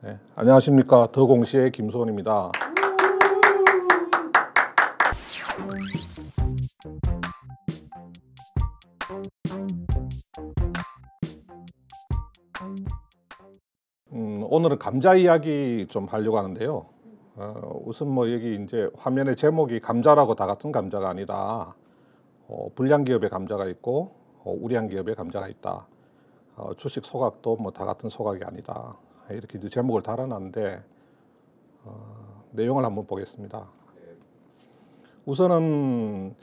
네, 안녕하십니까 더공시의 김소원입니다. 오늘은 감자 이야기 좀 하려고 하는데요. 어, 우선 뭐 여기 이제 화면의 제목이 감자라고 다 같은 감자가 아니다. 어, 불량 기업의 감자가 있고 어, 우량 기업의 감자가 있다. 어, 주식 소각도 뭐 다 같은 소각이 아니다. 이렇게 이제 제목을 달아놨는데 어, 내용을 한번 보겠습니다. 우선은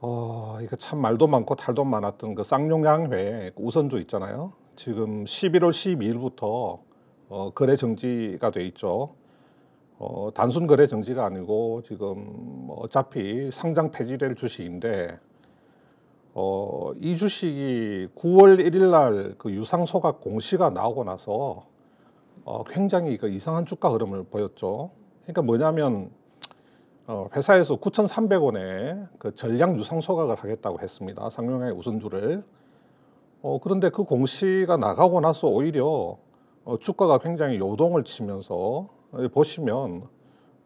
어, 이거 참 말도 많고 탈도 많았던 그 쌍용양회 우선주 있잖아요. 지금 11월 12일부터 어, 거래 정지가 돼 있죠. 어, 단순 거래 정지가 아니고 지금 뭐 어차피 상장 폐지될 주식인데 어, 이 주식이 9월 1일 날 그 유상 소각 공시가 나오고 나서 어, 굉장히 그 이상한 주가 흐름을 보였죠. 그러니까 뭐냐면 어, 회사에서 9,300원에 그 전량 유상 소각을 하겠다고 했습니다. 상용의 우선주를. 어, 그런데 그 공시가 나가고 나서 오히려 어, 주가가 굉장히 요동을 치면서 어, 보시면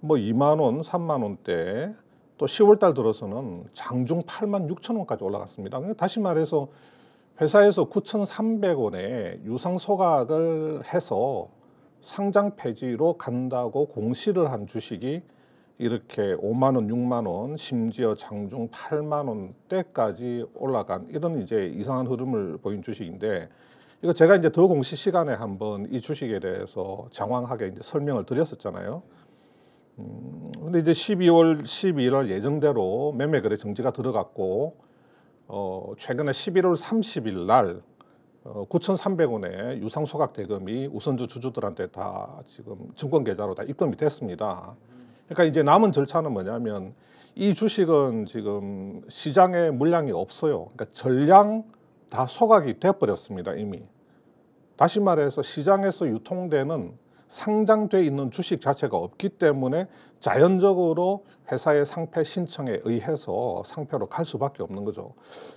뭐 2만 원, 3만 원대 또 10월 달 들어서는 장중 8만 6천 원까지 올라갔습니다. 다시 말해서 회사에서 9,300원에 유상 소각을 해서 상장 폐지로 간다고 공시를 한 주식이 이렇게 5만 원, 6만 원, 심지어 장중 8만 원대까지 올라간 이런 이제 이상한 흐름을 보인 주식인데 이거 제가 이제 더 공시 시간에 한번 이 주식에 대해서 장황하게 이제 설명을 드렸었잖아요. 음, 근데 이제 12월 12일 예정대로 매매 거래 정지가 들어갔고 어, 최근에 11월 30일 날 어, 9,300원의 유상 소각 대금이 우선주 주주들한테 다 지금 증권 계좌로 다 입금이 됐습니다. 그러니까 이제 남은 절차는 뭐냐면 이 주식은 지금 시장에 물량이 없어요. 그러니까 전량 다 소각이 돼버렸습니다 이미. 다시 말해서 시장에서 유통되는 상장돼 있는 주식 자체가 없기 때문에 자연적으로 회사의 상패 신청에 의해서 상패로 갈 수밖에 없는 거죠.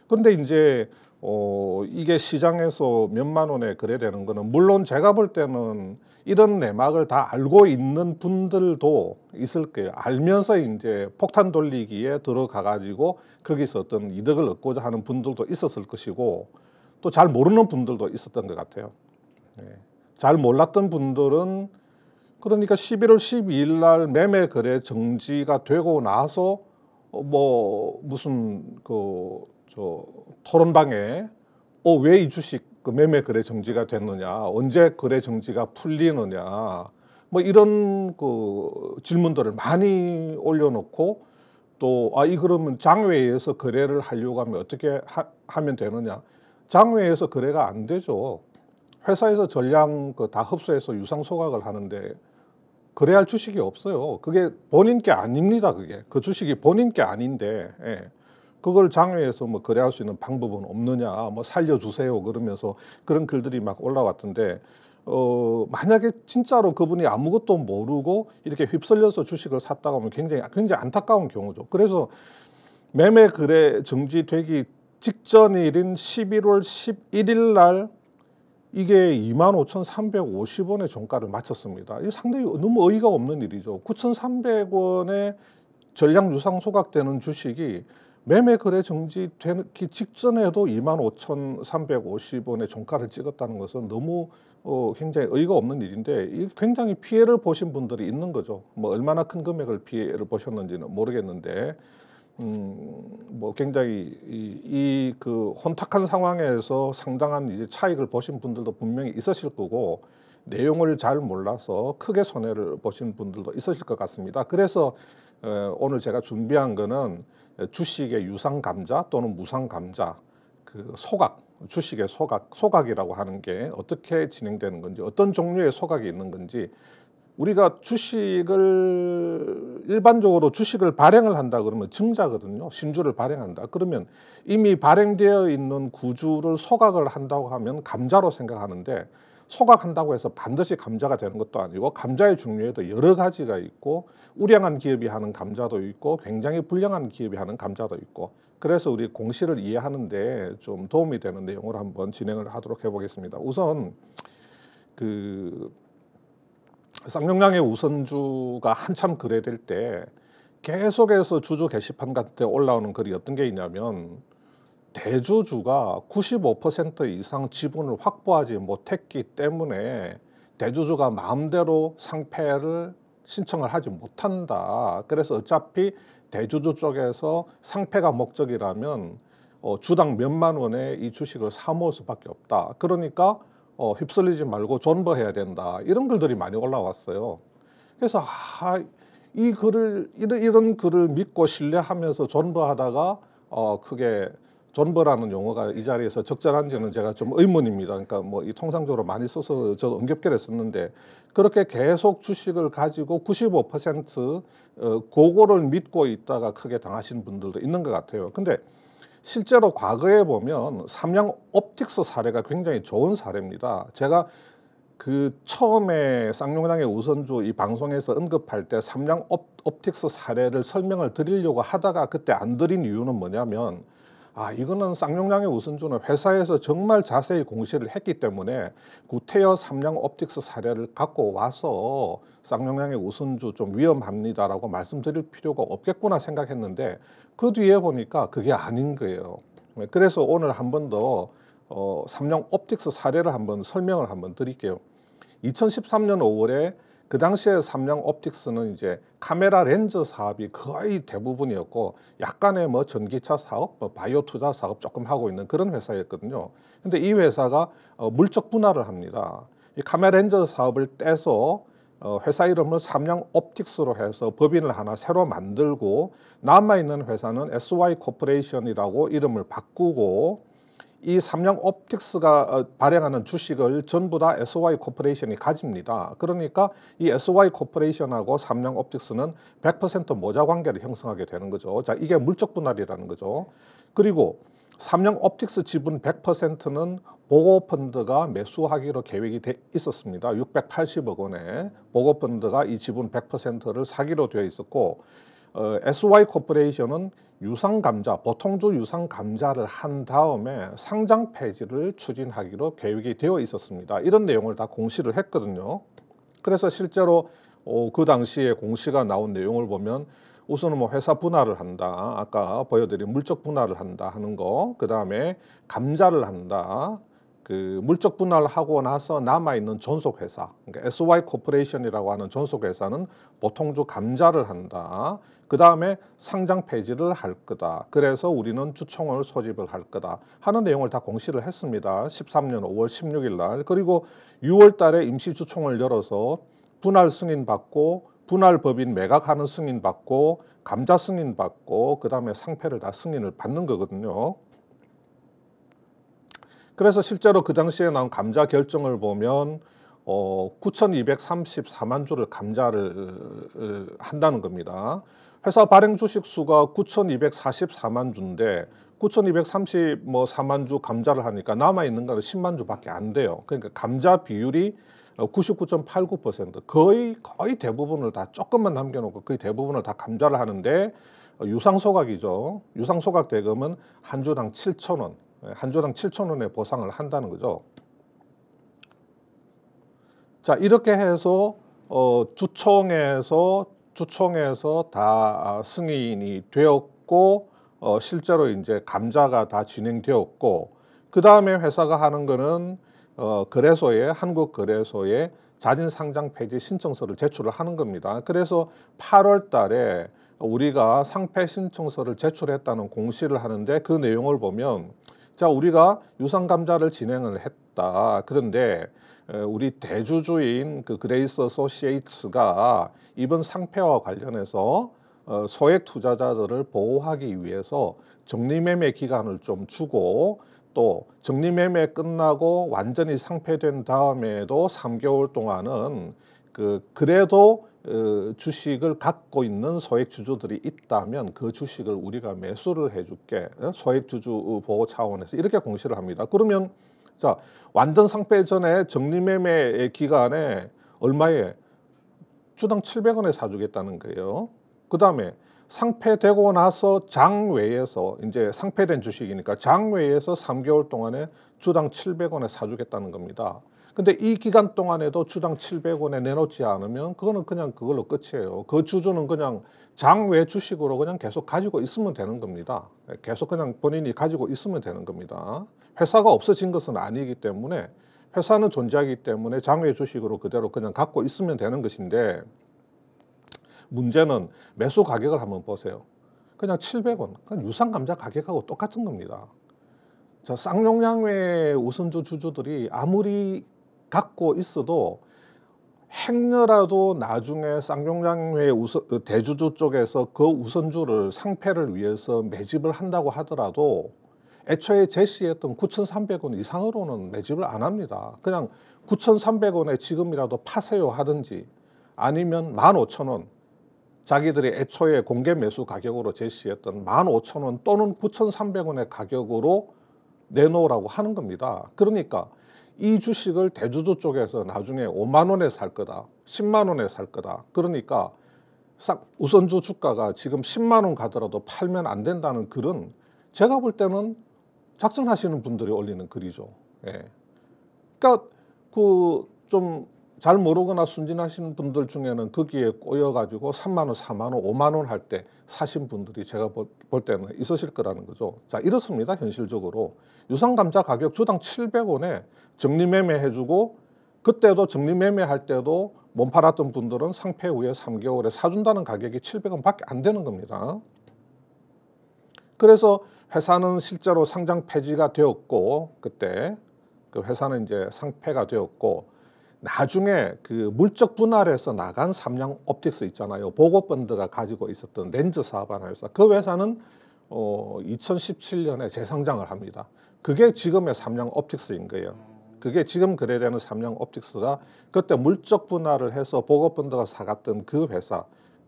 근데 이제 어 이게 시장에서 몇 만 원에 그래 되는 거는 물론 제가 볼 때는 이런 내막을 다 알고 있는 분들도 있을 거예요. 알면서 이제 폭탄 돌리기에 들어가 가지고 거기서 어떤 이득을 얻고자 하는 분들도 있었을 것이고 또 잘 모르는 분들도 있었던 것 같아요. 예. 잘 몰랐던 분들은 그러니까 11월 12일 날 매매 거래 정지가 되고 나서 어, 뭐 무슨 그 저 토론방에 어 왜 이 주식 그 매매 거래 정지가 됐느냐 언제 거래 정지가 풀리느냐 뭐 이런 그 질문들을 많이 올려놓고 또아이 그러면 장외에서 거래를 하려고 하면 어떻게 하, 하면 되느냐 장외에서 거래가 안 되죠 회사에서 전량 그다 흡수해서 유상 소각을 하는데 그래할 주식이 없어요. 그게 본인 게 아닙니다. 그게 그 주식이 본인 게 아닌데 예. 그걸 장외에서 뭐 거래할 수 있는 방법은 없느냐, 뭐 살려주세요 그러면서 그런 글들이 막 올라왔던데 어 만약에 진짜로 그분이 아무것도 모르고 이렇게 휩쓸려서 주식을 샀다고 하면 굉장히 굉장히 안타까운 경우죠. 그래서 매매 거래 정지되기 직전일인 11월 11일 날 이게 25,350원의 종가를 마쳤습니다. 이 상당히 너무 어이가 없는 일이죠. 9 3 0 0원의 전량 유상 소각되는 주식이 매매 거래 정지되기 직전에도 25,350원의 종가를 찍었다는 것은 너무 어, 굉장히 어이가 없는 일인데 이 굉장히 피해를 보신 분들이 있는 거죠. 뭐 얼마나 큰 금액을 피해를 보셨는지는 모르겠는데 음뭐 굉장히 이그 이 그 혼탁한 상황에서 상당한 이제 차익을 보신 분들도 분명히 있으실 거고 내용을 잘 몰라서 크게 손해를 보신 분들도 있으실 것 같습니다. 그래서 어, 오늘 제가 준비한 거는 주식의 유상 감자 또는 무상 감자 그 소각 주식의 소각 소각이라고 하는 게 어떻게 진행되는 건지 어떤 종류의 소각이 있는 건지 우리가 주식을 일반적으로 주식을 발행을 한다 그러면 증자거든요. 신주를 발행한다. 그러면 이미 발행되어 있는 구주를 소각을 한다고 하면 감자로 생각하는데 소각한다고 해서 반드시 감자가 되는 것도 아니고 감자의 종류에도 여러 가지가 있고 우량한 기업이 하는 감자도 있고 굉장히 불량한 기업이 하는 감자도 있고 그래서 우리 공시를 이해하는데 좀 도움이 되는 내용으로 한번 진행을 하도록 해보겠습니다. 우선 그 쌍용량의 우선주가 한참 거래될 때 계속해서 주주 게시판 같은 데 올라오는 글이 어떤 게 있냐면 대주주가 95% 이상 지분을 확보하지 못했기 때문에 대주주가 마음대로 상패를 신청을 하지 못한다. 그래서 어차피 대주주 쪽에서 상패가 목적이라면 어, 주당 몇만 원의 이 주식을 사모을 수밖에 없다. 그러니까 어, 휩쓸리지 말고 존버해야 된다 이런 글들이 많이 올라왔어요. 그래서 아, 이 글을 이런, 이런 글을 믿고 신뢰하면서 존버하다가 어, 크게 존버라는 용어가 이 자리에서 적절한지는 제가 좀 의문입니다. 그러니까 뭐 이 통상적으로 많이 써서 저도응급결됐었는데 그렇게 계속 주식을 가지고 95% 어, 고거를 믿고 있다가 크게 당하신 분들도 있는 것 같아요. 근데 실제로 과거에 보면 삼양 옵틱스 사례가 굉장히 좋은 사례입니다. 제가 그 처음에 쌍용당의 우선주 이 방송에서 언급할 때 삼양 옵, 틱스 사례를 설명을 드리려고 하다가 그때 안 드린 이유는 뭐냐면 아 이거는 쌍용당의 우선주는 회사에서 정말 자세히 공시를 했기 때문에 구태여 삼양 옵틱스 사례를 갖고 와서 쌍용당의 우선주 좀 위험합니다라고 말씀드릴 필요가 없겠구나 생각했는데 그 뒤에 보니까 그게 아닌 거예요. 네, 그래서 오늘 한 번더 어, 삼룡 옵틱스 사례를 한번 설명을 한번 드릴게요. 2013년 5월에 그 당시에 삼성 옵틱스는 이제 카메라 렌즈 사업이 거의 대부분이었고 약간의 뭐 전기차 사업, 뭐 바이오 투자 사업 조금 하고 있는 그런 회사였거든요. 근데 이 회사가 어, 물적 분할을 합니다. 이 카메라 렌즈 사업을 떼서 어, 회사 이름을 삼양 옵틱스로 해서 법인을 하나 새로 만들고 남아있는 회사는 SY 코퍼레이션이라고 이름을 바꾸고 이 삼양 옵틱스가 어, 발행하는 주식을 전부 다 SY 코퍼레이션이 가집니다. 그러니까 이 SY 코퍼레이션하고 삼양 옵틱스는 100% 모자 관계를 형성하게 되는 거죠. 자, 이게 물적 분할이라는 거죠. 그리고 삼양 옵틱스 지분 100%는 보고펀드가 매수하기로 계획이 돼 있었습니다. 680억 원에 보고펀드가 이 지분 100%를 사기로 되어 있었고 어, SY 코퍼레이션은 유상감자, 보통주 유상감자를 한 다음에 상장 폐지를 추진하기로 계획이 되어 있었습니다. 이런 내용을 다 공시를 했거든요. 그래서 실제로 어, 그 당시에 공시가 나온 내용을 보면 우선은 뭐 회사 분할을 한다. 아까 보여드린 물적 분할을 한다 하는 거. 그 다음에 감자를 한다. 그 물적 분할하고 나서 남아 있는 전속 회사, 그러니까 SY 코퍼레이션이라고 하는 전속 회사는 보통주 감자를 한다. 그 다음에 상장 폐지를 할 거다. 그래서 우리는 주총을 소집을 할 거다. 하는 내용을 다 공시를 했습니다. 13년 5월 16일 날 그리고 6월 달에 임시 주총을 열어서 분할 승인 받고 분할 법인 매각하는 승인 받고 감자 승인 받고 그 다음에 상패를 다 승인을 받는 거거든요. 그래서 실제로 그 당시에 나온 감자 결정을 보면 어, 9,234만 주를 감자를 한다는 겁니다. 회사 발행 주식 수가 9,244만 주인데 9,234만 주 감자를 하니까 남아 있는 거는 10만 주밖에 안 돼요. 그러니까 감자 비율이 99.89% 거의 거의 대부분을 다 조금만 남겨놓고 거의 대부분을 다 감자를 하는데 유상소각이죠. 유상소각 대금은 한 주당 7천 원. 한 조당 7천 원의 보상을 한다는 거죠. 자 이렇게 해서 어, 주총에서 주총에서 다 아, 승인이 되었고 어, 실제로 이제 감자가 다 진행되었고 그 다음에 회사가 하는 거는 어, 거래소에 한국 거래소에 자진 상장 폐지 신청서를 제출을 하는 겁니다. 그래서 8월 달에 우리가 상폐 신청서를 제출했다는 공시를 하는데 그 내용을 보면 자 우리가 유상 감자를 진행을 했다. 그런데 우리 대주주인 그 그레이스 소시에이츠가 이번 상패와 관련해서 소액 어, 투자자들을 보호하기 위해서 정리매매 기간을 좀 주고 또 정리매매 끝나고 완전히 상패된 다음에도 3개월 동안은 그 그래도 어, 주식을 갖고 있는 소액 주주들이 있다면 그 주식을 우리가 매수를 해줄게 어? 소액 주주 어, 보호 차원에서 이렇게 공시를 합니다. 그러면 자 완전 상패 전에 정리매매 기간에 얼마에 주당 700원에 사주겠다는 거예요. 그 다음에 상패되고 나서 장외에서 이제 상패된 주식이니까 장외에서 3개월 동안에 주당 700원에 사주겠다는 겁니다. 근데 이 기간 동안에도 주당 700원에 내놓지 않으면 그거는 그냥 그걸로 끝이에요. 그 주주는 그냥 장외 주식으로 그냥 계속 가지고 있으면 되는 겁니다. 예, 계속 그냥 본인이 가지고 있으면 되는 겁니다. 회사가 없어진 것은 아니기 때문에 회사는 존재하기 때문에 장외 주식으로 그대로 그냥 갖고 있으면 되는 것인데 문제는 매수 가격을 한번 보세요. 그냥 700원. 그냥 유상 감자 가격하고 똑같은 겁니다. 쌍용양외 우선주 주주들이 아무리 갖고 있어도 행여라도 나중에 쌍용장회 우선, 그 대주주 쪽에서 그 우선주를 상패를 위해서 매집을 한다고 하더라도 애초에 제시했던 9,300원 이상으로는 매집을 안 합니다. 그냥 9,300원에 지금이라도 파세요 하든지 아니면 15,000원 자기들이 애초에 공개 매수 가격으로 제시했던 15,000원 또는 9,300원의 가격으로 내놓으라고 하는 겁니다. 그러니까 이 주식을 대주주 쪽에서 나중에 5만 원에 살 거다, 10만 원에 살 거다. 그러니까 싹 우선주 주가가 지금 10만 원 가더라도 팔면 안 된다는 글은 제가 볼 때는 작전하시는 분들이 올리는 글이죠. 예. 그러니까 그좀 잘 모르거나 순진하시는 분들 중에는 거기에 꼬여가지고 3만원, 4만원, 5만원 할 때 사신 분들이 제가 볼, 때는 있으실 거라는 거죠. 자, 이렇습니다. 현실적으로. 유상감자 가격 주당 700원에 정리매매 해주고 그때도 정리매매 할 때도 못 팔았던 분들은 상패 후에 3개월에 사준다는 가격이 700원 밖에 안 되는 겁니다. 그래서 회사는 실제로 상장 폐지가 되었고 그때 그 회사는 이제 상패가 되었고 나중에 그 물적 분할해서 나간 삼양 옵틱스 있잖아요. 보고펀드가 가지고 있었던 렌즈 사업 하나 회사. 그 회사는 어 2017년에 재상장을 합니다. 그게 지금의 삼양 옵틱스인 거예요. 그게 지금 거래되는 삼양 옵틱스가 그때 물적 분할을 해서 보고펀드가 사갔던 그 회사.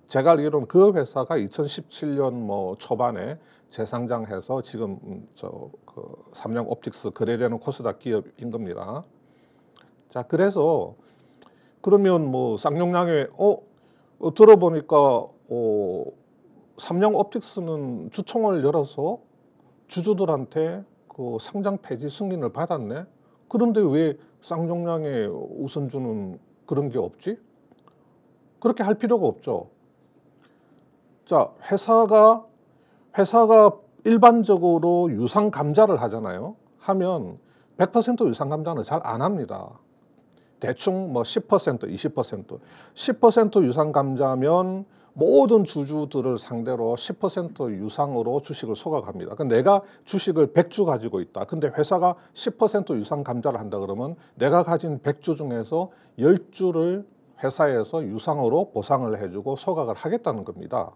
제가 알기로는 그 회사가 2017년 뭐 초반에 재상장해서 지금 음, 저그 삼양 옵틱스 거래되는 코스닥 기업인 겁니다. 자, 그래서 그러면 뭐 쌍용량에 어, 어 들어보니까 어 삼양 옵틱스는 주총을 열어서 주주들한테 그 상장 폐지 승인을 받았네. 그런데 왜 쌍용량에 우선 주는 그런 게 없지? 그렇게 할 필요가 없죠. 자, 회사가 회사가 일반적으로 유상 감자를 하잖아요. 하면 100% 유상 감자는 잘 안 합니다. 대충 뭐10% 20% 10% 유상 감자면 모든 주주들을 상대로 10% 유상으로 주식을 소각합니다 그러니까 내가 주식을 100주 가지고 있다. 근데 회사가 10% 유상 감자를 한다 그러면 내가 가진 100주 중에서 10주를 회사에서 유상으로 보상을 해주고 소각을 하겠다는 겁니다.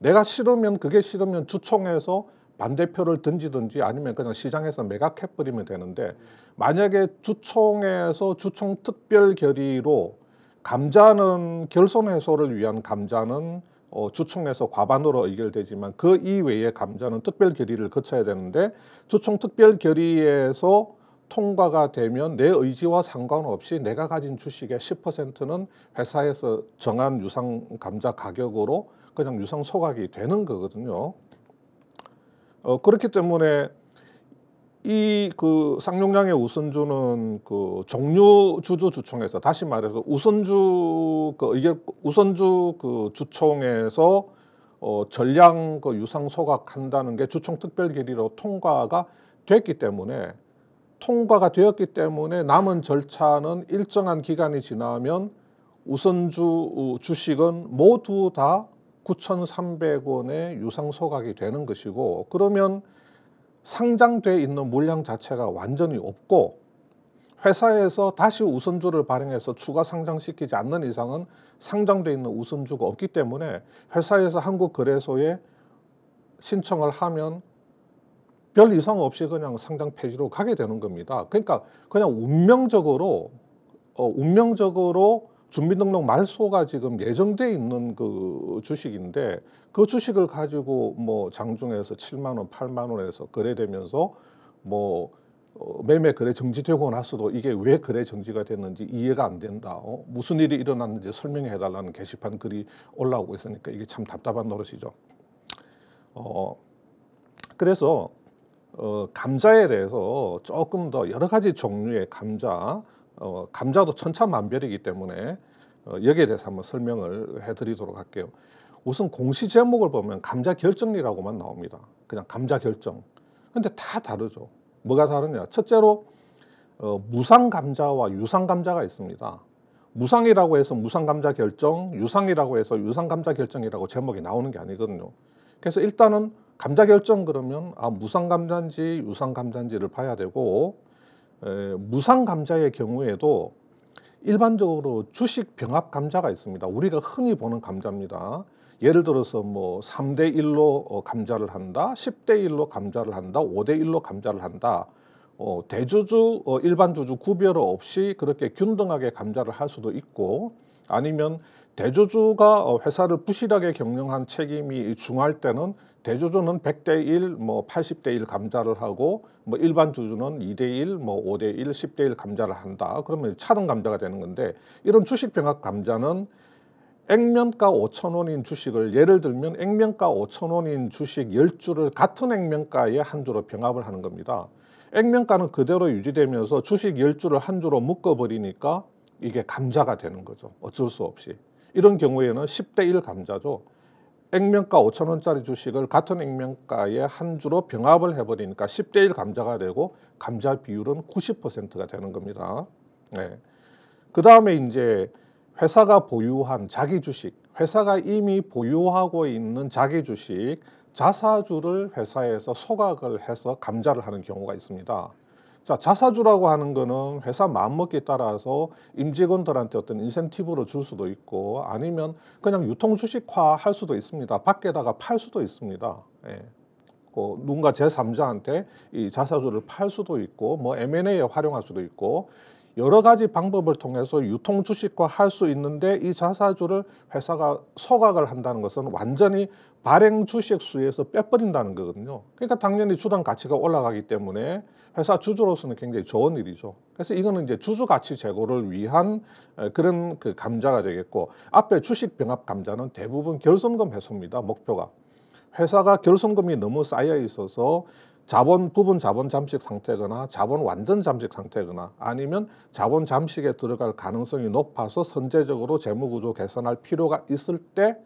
내가 싫으면 그게 싫으면 주총에서 반대표를 던지든지 아니면 그냥 시장에서 매각해버리면 되는데 만약에 주총에서 주총 특별 결의로 감자는 결손 해소를 위한 감자는 어, 주총에서 과반으로 의결되지만 그이외에 감자는 특별 결의를 거쳐야 되는데 주총 특별 결의에서 통과가 되면 내 의지와 상관없이 내가 가진 주식의 10%는 회사에서 정한 유상 감자 가격으로 그냥 유상 소각이 되는 거거든요. 어, 그렇기 때문에 이그 쌍용량의 우선주는 그종류 주주 주총에서 다시 말해서 우선주 그 이게 우선주 그 주총에서 어, 전량 그 유상 소각한다는 게 주총 특별 결의로 통과가 됐기 때문에 통과가 되었기 때문에 남은 절차는 일정한 기간이 지나면 우선주 어, 주식은 모두 다 9,300원의 유상 소각이 되는 것이고 그러면 상장돼 있는 물량 자체가 완전히 없고 회사에서 다시 우선주를 발행해서 추가 상장시키지 않는 이상은 상장돼 있는 우선주가 없기 때문에 회사에서 한국거래소에 신청을 하면 별 이상 없이 그냥 상장 폐지로 가게 되는 겁니다. 그러니까 그냥 운명적으로 어, 운명적으로 준비등록 말소가 지금 예정돼 있는 그 주식인데 그 주식을 가지고 뭐 장중에서 7만 원, 8만 원에서 거래되면서 뭐 어, 매매 거래 정지되고 나서도 이게 왜 거래 정지가 됐는지 이해가 안 된다. 어? 무슨 일이 일어났는지 설명해 달라는 게시판 글이 올라오고 있으니까 이게 참 답답한 노릇이죠. 어 그래서 어 감자에 대해서 조금 더 여러 가지 종류의 감자 어, 감자도 천차만별이기 때문에 어, 여기에 대해서 한번 설명을 해드리도록 할게요. 우선 공시 제목을 보면 감자 결정리라고만 나옵니다. 그냥 감자 결정. 근데 다 다르죠. 뭐가 다르냐? 첫째로 어, 무상 감자와 유상 감자가 있습니다. 무상이라고 해서 무상 감자 결정, 유상이라고 해서 유상 감자 결정이라고 제목이 나오는 게 아니거든요. 그래서 일단은 감자 결정 그러면 아 무상 감자인지 유상 감자인지를 봐야 되고 무상 감자의 경우에도 일반적으로 주식 병합 감자가 있습니다. 우리가 흔히 보는 감자입니다. 예를 들어서 뭐 3대 1로 어, 감자를 한다, 10대 1로 감자를 한다, 5대 1로 감자를 한다. 어, 대주주, 어, 일반 주주 구별 없이 그렇게 균등하게 감자를 할 수도 있고 아니면 대주주가 어, 회사를 부실하게 경영한 책임이 중할 때는 대주주는 100대 1, 뭐 80대 1 감자를 하고 뭐 일반 주주는 2대 1, 뭐 5대 1, 10대 1 감자를 한다. 그러면 차등 감자가 되는 건데 이런 주식 병합 감자는 액면가 5천원인 주식을 예를 들면 액면가 5천원인 주식 10주를 같은 액면가에 한 주로 병합을 하는 겁니다. 액면가는 그대로 유지되면서 주식 10주를 한 주로 묶어버리니까 이게 감자가 되는 거죠. 어쩔 수 없이. 이런 경우에는 10대 1 감자죠. 액면가 5천 원짜리 주식을 같은 액면가에 한 주로 병합을 해버리니까 10대 1 감자가 되고 감자 비율은 90%가 되는 겁니다. 네. 그 다음에 이제 회사가 보유한 자기 주식, 회사가 이미 보유하고 있는 자기 주식 자사주를 회사에서 소각을 해서 감자를 하는 경우가 있습니다. 자, 자사주라고 하는 거는 회사 마음먹기에 따라서 임직원들한테 어떤 인센티브를줄 수도 있고 아니면 그냥 유통 주식화 할 수도 있습니다. 밖에다가 팔 수도 있습니다. 예. 그 누군가 제3자한테 이 자사주를 팔 수도 있고 뭐 M&A에 활용할 수도 있고 여러 가지 방법을 통해서 유통 주식과할 수 있는데 이 자사주를 회사가 소각을 한다는 것은 완전히 발행 주식 수에서 빼버린다는 거거든요. 그러니까 당연히 주당 가치가 올라가기 때문에 회사 주주로서는 굉장히 좋은 일이죠. 그래서 이거는 이제 주주 가치 제고를 위한 그런 그 감자가 되겠고 앞에 주식 병합 감자는 대부분 결손금 회수입니다. 목표가 회사가 결손금이 너무 쌓여 있어서 자본 부분 자본 잠식 상태거나 자본 완전 잠식 상태거나 아니면 자본 잠식에 들어갈 가능성이 높아서 선제적으로 재무구조 개선할 필요가 있을 때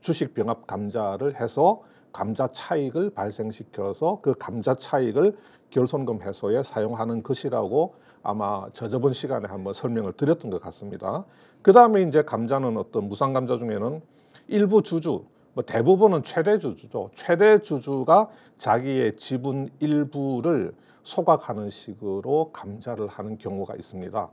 주식 병합 감자를 해서 감자 차익을 발생시켜서 그 감자 차익을 결손금 해소에 사용하는 것이라고 아마 저저번 시간에 한번 설명을 드렸던 것 같습니다. 그 다음에 이제 감자는 어떤 무상감자 중에는 일부 주주 뭐 대부분은 최대 주주죠. 최대 주주가 자기의 지분 일부를 소각하는 식으로 감자를 하는 경우가 있습니다.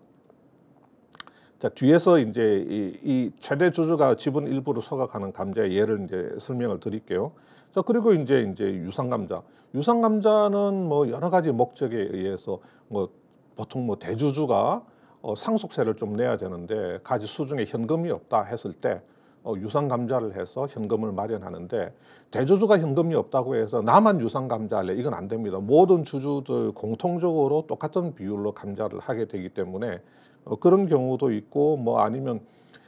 자, 뒤에서 이제 이, 이 최대 주주가 지분 일부를 소각하는 감자의 예를 이제 설명을 드릴게요. 자, 그리고 이제 이제 유상감자. 유상감자는 뭐 여러 가지 목적에 의해서 뭐 보통 뭐 대주주가 어, 상속세를 좀 내야 되는데 가지 수중에 현금이 없다 했을 때 어, 유상 감자를 해서 현금을 마련하는데 대주주가 현금이 없다고 해서 나만 유상 감자할래 이건 안 됩니다. 모든 주주들 공통적으로 똑같은 비율로 감자를 하게 되기 때문에 어, 그런 경우도 있고 뭐 아니면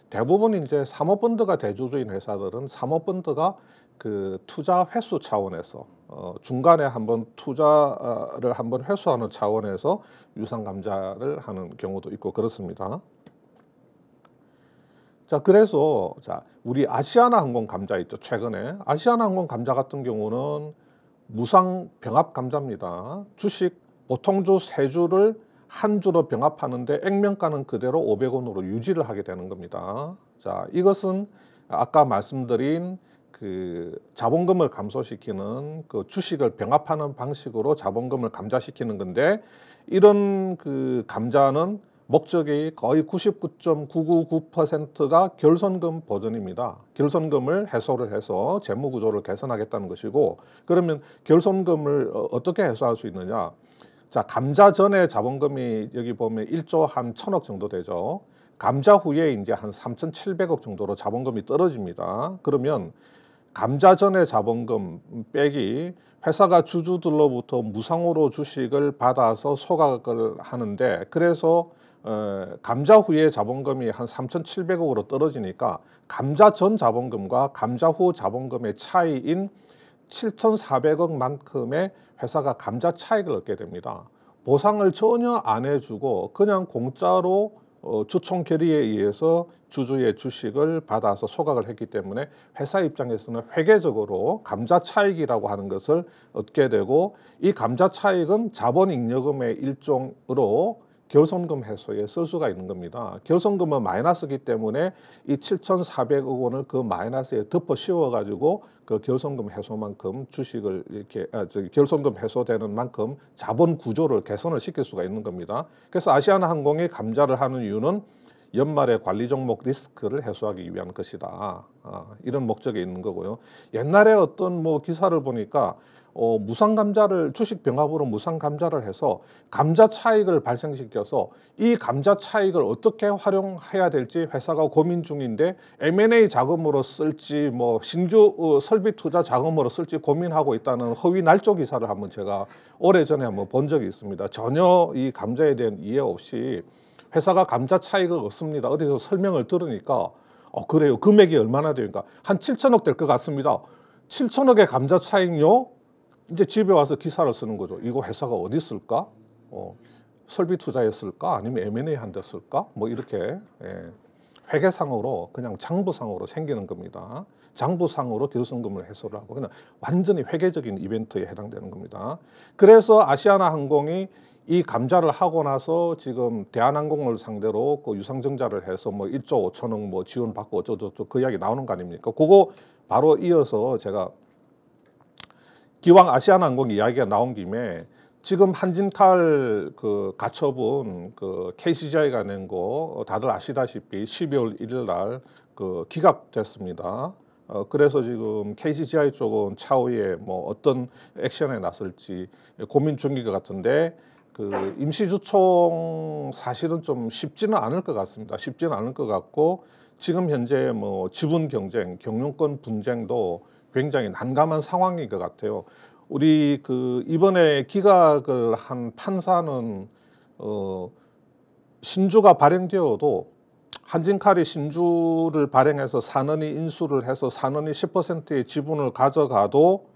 대부분 이제 사모펀드가 대주주인 회사들은 사모펀드가 그 투자 횟수 차원에서 어 중간에 한번 투자를 한번 회수하는 차원에서 유상 감자를 하는 경우도 있고 그렇습니다. 자 그래서 자 우리 아시아나 항공 감자 있죠 최근에 아시아나 항공 감자 같은 경우는 무상 병합 감자입니다 주식 보통주 세 주를 한 주로 병합하는데 액면가는 그대로 500원으로 유지를 하게 되는 겁니다 자 이것은 아까 말씀드린 그 자본금을 감소시키는 그 주식을 병합하는 방식으로 자본금을 감자시키는 건데 이런 그 감자는 목적이 거의 99.999%가 결손금 보전입니다. 결손금을 해소를 해서 재무 구조를 개선하겠다는 것이고 그러면 결손금을 어, 어떻게 해소할 수 있느냐? 자, 감자 전에 자본금이 여기 보면 1조 한1 0억 정도 되죠. 감자 후에 이제 한 3,700억 정도로 자본금이 떨어집니다. 그러면 감자 전의 자본금 빼기 회사가 주주들로부터 무상으로 주식을 받아서 소각을 하는데 그래서 어, 감자 후에 자본금이 한 3,700억으로 떨어지니까 감자 전 자본금과 감자 후 자본금의 차이인 7,400억만큼의 회사가 감자 차익을 얻게 됩니다. 보상을 전혀 안 해주고 그냥 공짜로 어, 주총 결의에 의해서 주주의 주식을 받아서 소각을 했기 때문에 회사 입장에서는 회계적으로 감자 차익이라고 하는 것을 얻게 되고 이 감자 차익은 자본 잉여금의 일종으로 결손금 해소에 쓸 수가 있는 겁니다. 결손금은 마이너스기 때문에 이 7,400억 원을 그 마이너스에 덮어 씌워 가지고 그 결손금 해소만큼 주식을 이렇게 아, 저기 결손금 해소되는 만큼 자본 구조를 개선을 시킬 수가 있는 겁니다. 그래서 아시아나 항공이 감자를 하는 이유는 연말에 관리 종목 리스크를 해소하기 위한 것이다. 아, 이런 목적이 있는 거고요. 옛날에 어떤 뭐 기사를 보니까 어, 무상 감자를 주식 병합으로 무상 감자를 해서 감자 차익을 발생시켜서 이 감자 차익을 어떻게 활용해야 될지 회사가 고민 중인데 M&A 자금으로 쓸지 뭐 신규 어, 설비 투자 자금으로 쓸지 고민하고 있다는 허위 날조 기사를 한번 제가 오래전에 한번 본 적이 있습니다. 전혀 이 감자에 대한 이해 없이 회사가 감자 차익을 얻습니다. 어디서 설명을 들으니까 어 그래요. 금액이 얼마나 되니까 한 7천억 될 것 같습니다. 7천억의 감자 차익요 이제 집에 와서 기사를 쓰는 거죠. 이거 회사가 어디 있을까? 어, 설비 투자했을까? 아니면 M&A 한댔쓸까뭐 이렇게 예, 회계상으로 그냥 장부상으로 생기는 겁니다. 장부상으로 결성금을 해소를 하고 그냥 완전히 회계적인 이벤트에 해당되는 겁니다. 그래서 아시아나 항공이 이 감자를 하고 나서 지금 대한항공을 상대로 그 유상증자를 해서 뭐 1조 5천억 뭐 지원받고 어쩌고저쩌고 그 이야기 나오는 거 아닙니까? 그거 바로 이어서 제가 기왕 아시아나항공 이야기가 나온 김에 지금 한진탈 그 가처분 그 KCGI가 낸 거 다들 아시다시피 12월 1일 날 그 기각됐습니다. 어, 그래서 지금 KCGI 쪽은 차후에 뭐 어떤 액션에 나설지 고민 중인 것 같은데 그 임시주총 사실은 좀 쉽지는 않을 것 같습니다. 쉽지는 않을 것 같고 지금 현재 뭐 지분 경쟁, 경영권 분쟁도 굉장히 난감한 상황인 것 같아요. 우리 그 이번에 기각을 한 판사는 어 신주가 발행되어도 한진칼이 신주를 발행해서 산원이 인수를 해서 산원이 10%의 지분을 가져가도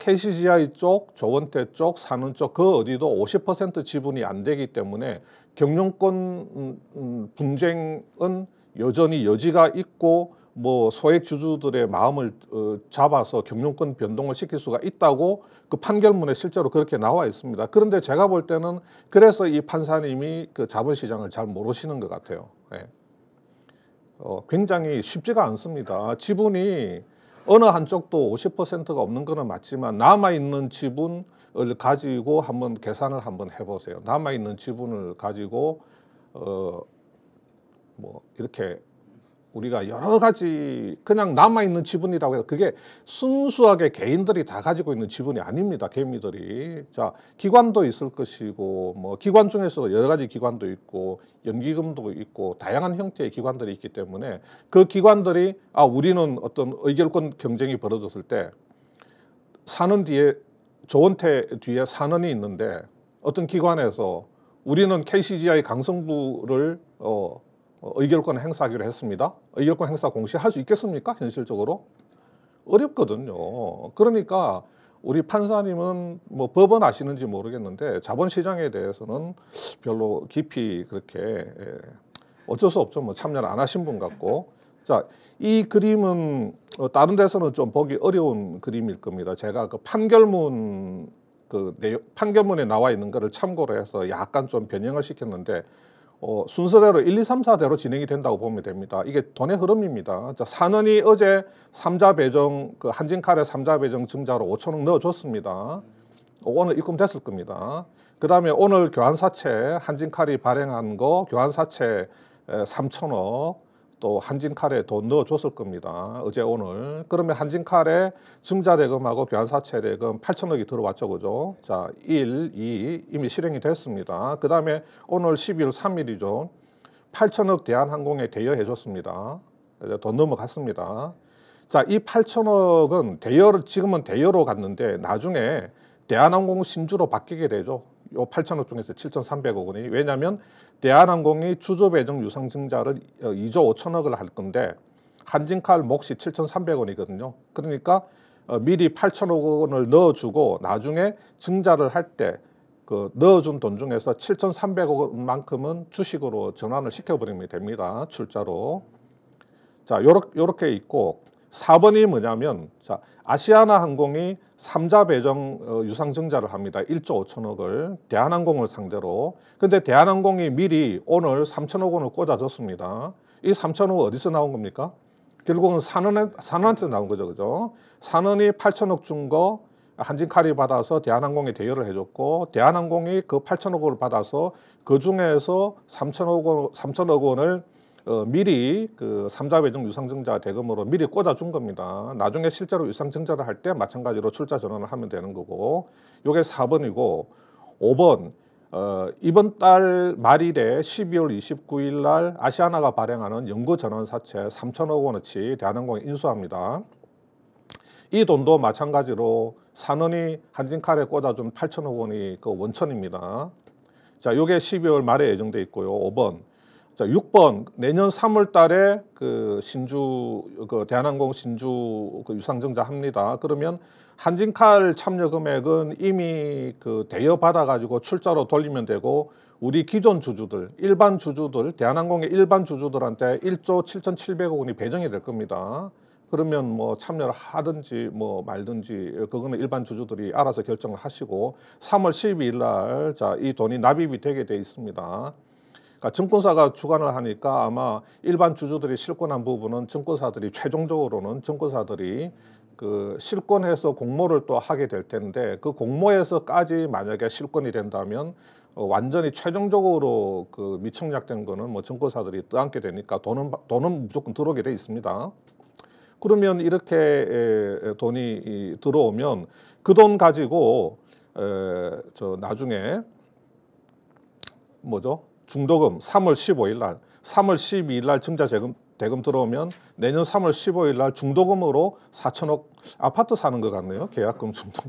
KCGI 쪽, 조원태 쪽, 산원 쪽 그 어디도 50% 지분이 안 되기 때문에 경영권 음, 음, 분쟁은 여전히 여지가 있고 뭐 소액 주주들의 마음을 어, 잡아서 경영권 변동을 시킬 수가 있다고 그 판결문에 실제로 그렇게 나와 있습니다. 그런데 제가 볼 때는 그래서 이 판사님이 그 자본시장을 잘 모르시는 것 같아요. 예. 어, 굉장히 쉽지가 않습니다. 지분이 어느 한쪽도 50%가 없는 거는 맞지만 남아있는 지분을 가지고 한번 계산을 한번 해보세요. 남아있는 지분을 가지고 어, 뭐 이렇게 우리가 여러 가지 그냥 남아있는 지분이라고 해서 그게 순수하게 개인들이 다 가지고 있는 지분이 아닙니다. 개미들이. 자, 기관도 있을 것이고, 뭐, 기관 중에서 여러 가지 기관도 있고, 연기금도 있고, 다양한 형태의 기관들이 있기 때문에 그 기관들이 아, 우리는 어떤 의결권 경쟁이 벌어졌을 때 사는 뒤에 조원태 뒤에 사는이 있는데 어떤 기관에서 우리는 KCGI 강성부를 어, 어, 의결권 행사하기로 했습니다. 이율권 행사 공시할 수 있겠습니까? 현실적으로 어렵거든요. 그러니까 우리 판사님은 뭐 법은 아시는지 모르겠는데 자본시장에 대해서는 별로 깊이 그렇게 예, 어쩔 수 없죠. 뭐 참여를 안 하신 분 같고. 자, 이 그림은 어, 다른 데서는 좀 보기 어려운 그림일 겁니다. 제가 그 판결문 그 내용, 판결문에 나와 있는 거를 참고로 해서 약간 좀 변형을 시켰는데 어, 순서대로 1, 2, 3, 4대로 진행이 된다고 보면 됩니다. 이게 돈의 흐름입니다. 자, 산원이 어제 3자 배정, 그 한진칼의 3자 배정 증자로 5천억 넣어줬습니다. 오늘 입금됐을 겁니다. 그 다음에 오늘 교환사채, 한진칼이 발행한 거 교환사채 3천억, 또 한진 칼에돈 넣어줬을 겁니다. 어제 오늘. 그러면 한진 칼에 증자대금하고 교환사채대금 8천억이 들어왔죠. 그죠? 자, 1, 2 이미 실행이 됐습니다. 그 다음에 오늘 12월 3일이죠. 8천억 대한항공에 대여해 줬습니다. 돈 넘어갔습니다. 자, 이 8천억은 대여를 지금은 대여로 갔는데 나중에 대한항공 신주로 바뀌게 되죠. 요 8천억 중에서 7,300억 원이 왜냐하면 대한항공이 주조 배정 유상증자를 2조 어, 5천억을 할 건데 한진칼 몫이 7,300원이거든요. 그러니까 어, 미리 8천억 원을 넣어주고 나중에 증자를 할 때 그 넣어준 돈 중에서 7,300억 원만큼은 주식으로 전환을 시켜버리면 됩니다. 출자로. 자, 요렇게, 요렇게 있고 4번이 뭐냐면 자, 아시아나 항공이 삼자 배정 어, 유상증자를 합니다. 1조 5천억을 대한항공을 상대로. 근데 대한항공이 미리 오늘 3천억 원을 꽂아줬습니다. 이 3천억 어디서 나온 겁니까? 결국은 산원에 산한테 원 나온 거죠. 그죠? 산원이 8천억 준 거 한진칼이 받아서 대한항공에 대여를 해줬고 대한항공이 그 8천억 원을 받아서 그 중에서 3천억, 원, 3천억 원을 어, 미리 그 삼자배정 유상증자 대금으로 미리 꽂아준 겁니다. 나중에 실제로 유상증자를 할 때 마찬가지로 출자 전환을 하면 되는 거고 요게 4번이고 5번 어, 이번 달 말일에 12월 29일 날 아시아나가 발행하는 연구 전환 사채 3천억 원어치 대한항공에 인수합니다. 이 돈도 마찬가지로 산원이 한진칼에 꽂아준 8천억 원이 그 원천입니다. 자, 요게 12월 말에 예정돼 있고요. 5번. 자, 6번 내년 3월 달에 그 신주 그 대한항공 신주 그 유상증자 합니다. 그러면 한진칼 참여 금액은 이미 그 대여 받아 가지고 출자로 돌리면 되고 우리 기존 주주들, 일반 주주들, 대한항공의 일반 주주들한테 1조 7,700억 원이 배정이 될 겁니다. 그러면 뭐 참여를 하든지 뭐 말든지 그거는 일반 주주들이 알아서 결정을 하시고 3월 12일 날자 이 돈이 납입이 되게 돼 있습니다. 그러니까 증권사가 주관을 하니까 아마 일반 주주들이 실권한 부분은 증권사들이 최종적으로는 증권사들이 그 실권해서 공모를 또 하게 될 텐데 그 공모에서까지 만약에 실권이 된다면 어, 완전히 최종적으로 그 미청약된 거는 뭐 증권사들이 떠안게 되니까 돈은 돈은 무조건 들어오게 돼 있습니다. 그러면 이렇게 돈이 이, 들어오면 그 돈 가지고 에, 저 나중에 뭐죠 중도금 3월 15일 날, 3월 12일 날 증자 재금 대금 들어오면 내년 3월 15일 날 중도금으로 4천억 아파트 사는 것 같네요. 계약금 중도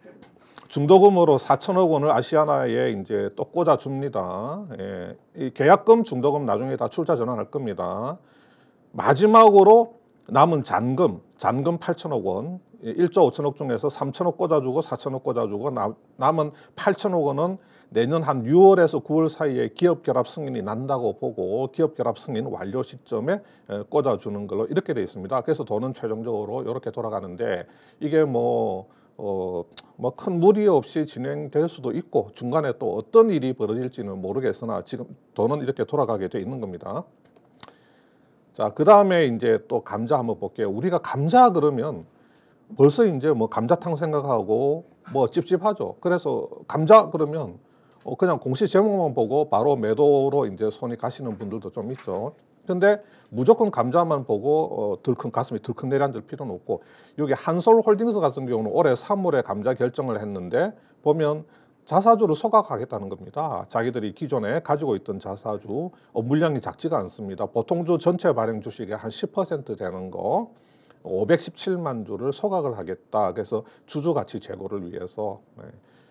중도금으로 4천억 원을 아시아나에 이제 또 꽂아 줍니다. 예. 이 계약금 중도금 나중에 다 출자 전환할 겁니다. 마지막으로 남은 잔금, 잔금 8천억 원, 1조 예, 5천억 중에서 3천억 꽂아주고 4천억 꽂아주고 남, 남은 8천억 원은 내년 한 6월에서 9월 사이에 기업 결합 승인이 난다고 보고 기업 결합 승인 완료 시점에 꽂아주는 걸로 이렇게 돼 있습니다. 그래서 돈은 최종적으로 이렇게 돌아가는데 이게 뭐뭐큰 어, 무리 없이 진행될 수도 있고 중간에 또 어떤 일이 벌어질지는 모르겠으나 지금 돈은 이렇게 돌아가게 돼 있는 겁니다. 자, 그 다음에 이제 또 감자 한번 볼게요. 우리가 감자 그러면 벌써 이제 뭐 감자탕 생각하고 뭐 찝찝하죠. 그래서 감자 그러면 어, 그냥 공시 제목만 보고 바로 매도로 이제 손이 가시는 분들도 좀 있죠. 근데 무조건 감자만 보고 어, 들큰 가슴이 들큰 내려앉을 필요는 없고 여기 한솔홀딩스 같은 경우는 올해 3월에 감자 결정을 했는데 보면 자사주를 소각하겠다는 겁니다. 자기들이 기존에 가지고 있던 자사주 어, 물량이 작지가 않습니다. 보통주 전체 발행 주식의 한 10% 되는 거 517만 조를 소각을 하겠다. 그래서 주주 가치 제고를 위해서. 네.